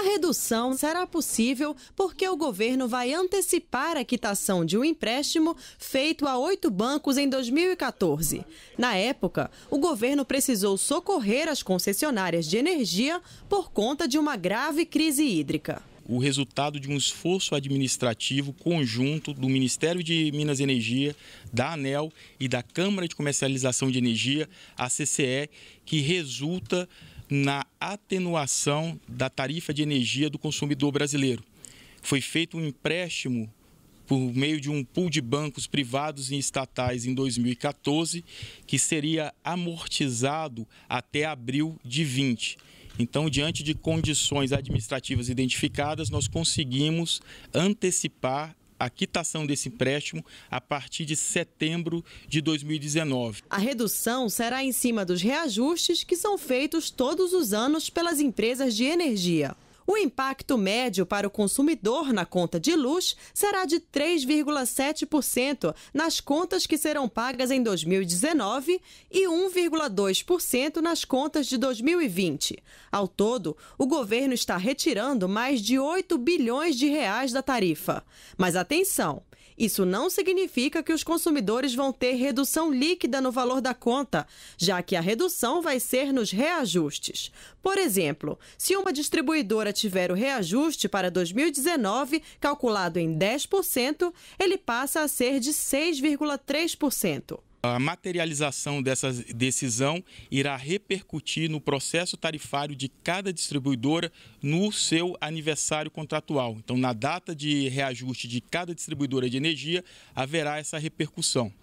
A redução será possível porque o governo vai antecipar a quitação de um empréstimo feito a oito bancos em 2014. Na época, o governo precisou socorrer as concessionárias de energia por conta de uma grave crise hídrica o resultado de um esforço administrativo conjunto do Ministério de Minas e Energia, da ANEL e da Câmara de Comercialização de Energia, a CCE, que resulta na atenuação da tarifa de energia do consumidor brasileiro. Foi feito um empréstimo por meio de um pool de bancos privados e estatais em 2014, que seria amortizado até abril de 20. Então, diante de condições administrativas identificadas, nós conseguimos antecipar a quitação desse empréstimo a partir de setembro de 2019. A redução será em cima dos reajustes que são feitos todos os anos pelas empresas de energia. O impacto médio para o consumidor na conta de luz será de 3,7% nas contas que serão pagas em 2019 e 1,2% nas contas de 2020. Ao todo, o governo está retirando mais de 8 bilhões de reais da tarifa. Mas atenção, isso não significa que os consumidores vão ter redução líquida no valor da conta, já que a redução vai ser nos reajustes. Por exemplo, se uma distribuidora tiver o reajuste para 2019, calculado em 10%, ele passa a ser de 6,3%. A materialização dessa decisão irá repercutir no processo tarifário de cada distribuidora no seu aniversário contratual. Então, na data de reajuste de cada distribuidora de energia, haverá essa repercussão.